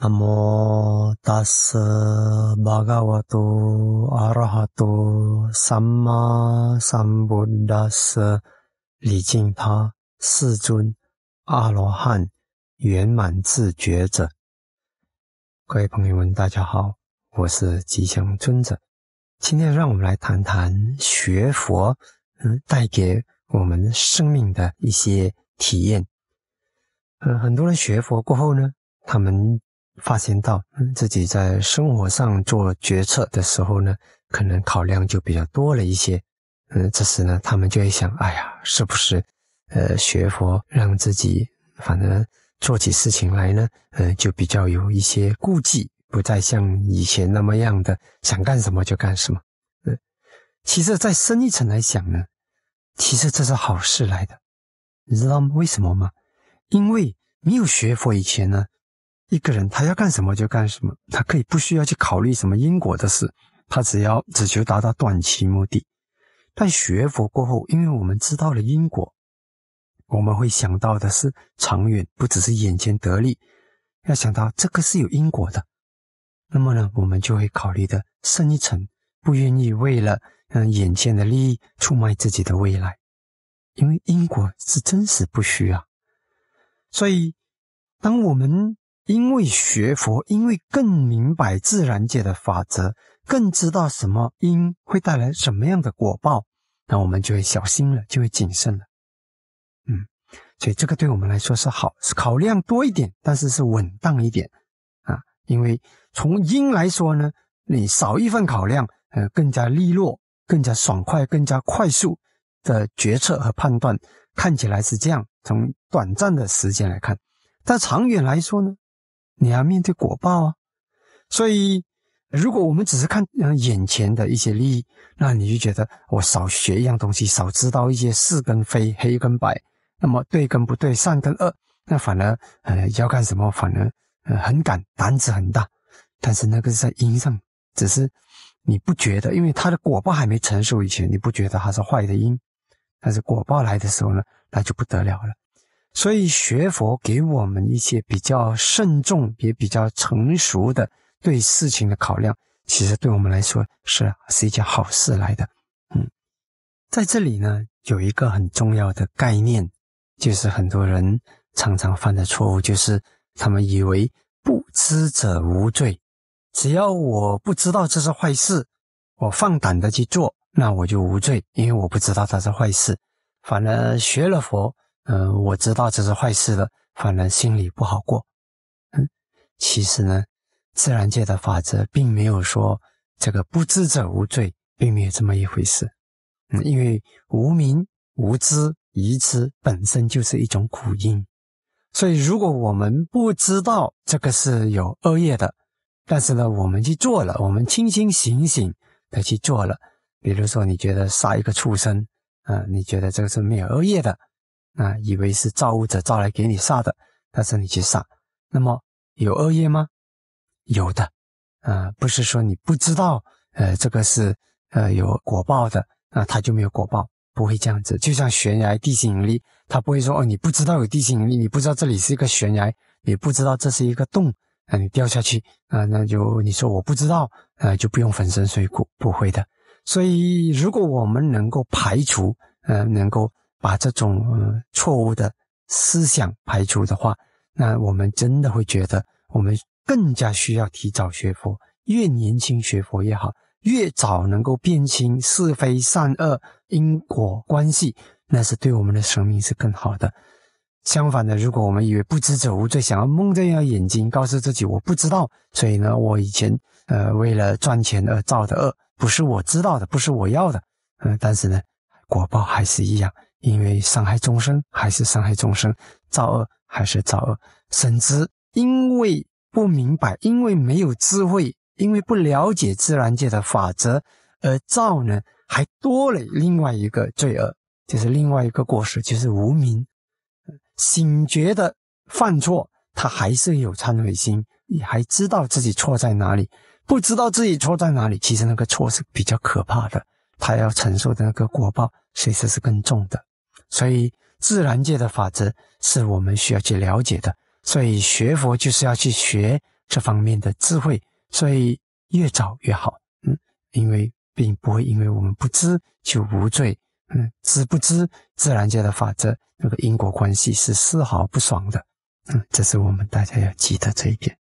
阿摩达斯、巴嘎瓦多阿罗哈萨玛、萨三 u 达斯，李敬他、世尊、阿罗汉、圆满自觉者。各位朋友们，大家好，我是吉祥尊者。今天让我们来谈谈学佛嗯带给我们生命的一些体验。嗯，很多人学佛过后呢，他们发现到自己在生活上做决策的时候呢，可能考量就比较多了一些。嗯，这时呢，他们就会想：哎呀，是不是？呃，学佛让自己反正做起事情来呢，嗯，就比较有一些顾忌，不再像以前那么样的想干什么就干什么。呃，其实再深一层来讲呢，其实这是好事来的。你知道为什么吗？因为没有学佛以前呢。一个人他要干什么就干什么，他可以不需要去考虑什么因果的事，他只要只求达到短期目的。但学佛过后，因为我们知道了因果，我们会想到的是长远，不只是眼前得利，要想到这个是有因果的。那么呢，我们就会考虑的深一层，不愿意为了嗯眼前的利益出卖自己的未来，因为因果是真实不虚啊。所以，当我们因为学佛，因为更明白自然界的法则，更知道什么因会带来什么样的果报，那我们就会小心了，就会谨慎了。嗯，所以这个对我们来说是好，是考量多一点，但是是稳当一点啊。因为从因来说呢，你少一份考量，呃，更加利落，更加爽快，更加快速的决策和判断，看起来是这样。从短暂的时间来看，但长远来说呢？你要面对果报啊，所以如果我们只是看眼前的一些利益，那你就觉得我少学一样东西，少知道一些是跟非、黑跟白，那么对跟不对、善跟恶，那反而呃要干什么，反而呃很敢胆子很大。但是那个是在因上，只是你不觉得，因为它的果报还没成熟以前，你不觉得它是坏的因，但是果报来的时候呢，那就不得了了。所以学佛给我们一些比较慎重，也比较成熟的对事情的考量，其实对我们来说是是一件好事来的。嗯，在这里呢，有一个很重要的概念，就是很多人常常犯的错误，就是他们以为不知者无罪，只要我不知道这是坏事，我放胆的去做，那我就无罪，因为我不知道它是坏事。反而学了佛。嗯，我知道这是坏事了，反正心里不好过。嗯，其实呢，自然界的法则并没有说这个不知者无罪，并没有这么一回事。嗯，因为无名、无知、愚痴本身就是一种苦因，所以如果我们不知道这个是有恶业的，但是呢，我们去做了，我们清清醒醒的去做了，比如说你觉得杀一个畜生，啊，你觉得这个是没有恶业的。啊，以为是造物者造来给你杀的，但是你去杀，那么有恶业吗？有的，啊，不是说你不知道，呃，这个是呃有果报的，那他就没有果报，不会这样子。就像悬崖地心引力，他不会说哦，你不知道有地心引力，你不知道这里是一个悬崖，你不知道这是一个洞，啊，你掉下去，啊，那就你说我不知道，啊，就不用粉身碎骨，不会的。所以如果我们能够排除，呃，能够。把这种错误的思想排除的话，那我们真的会觉得我们更加需要提早学佛，越年轻学佛越好，越早能够辨清是非善恶因果关系，那是对我们的生命是更好的。相反的，如果我们以为不知者无罪，想要蒙着眼睛，告诉自己我不知道，所以呢，我以前呃为了赚钱而造的恶，不是我知道的，不是我要的，嗯，但是呢，果报还是一样。因为伤害众生还是伤害众生，造恶还是造恶，甚至因为不明白、因为没有智慧、因为不了解自然界的法则而造呢，还多了另外一个罪恶，就是另外一个过失，就是无明。醒觉的犯错，他还是有忏悔心，你还知道自己错在哪里？不知道自己错在哪里，其实那个错是比较可怕的，他要承受的那个果报其实是更重的。所以，自然界的法则是我们需要去了解的。所以，学佛就是要去学这方面的智慧。所以，越早越好。嗯，因为并不会因为我们不知就无罪。嗯，知不知自然界的法则那个因果关系是丝毫不爽的。嗯，这是我们大家要记得这一点。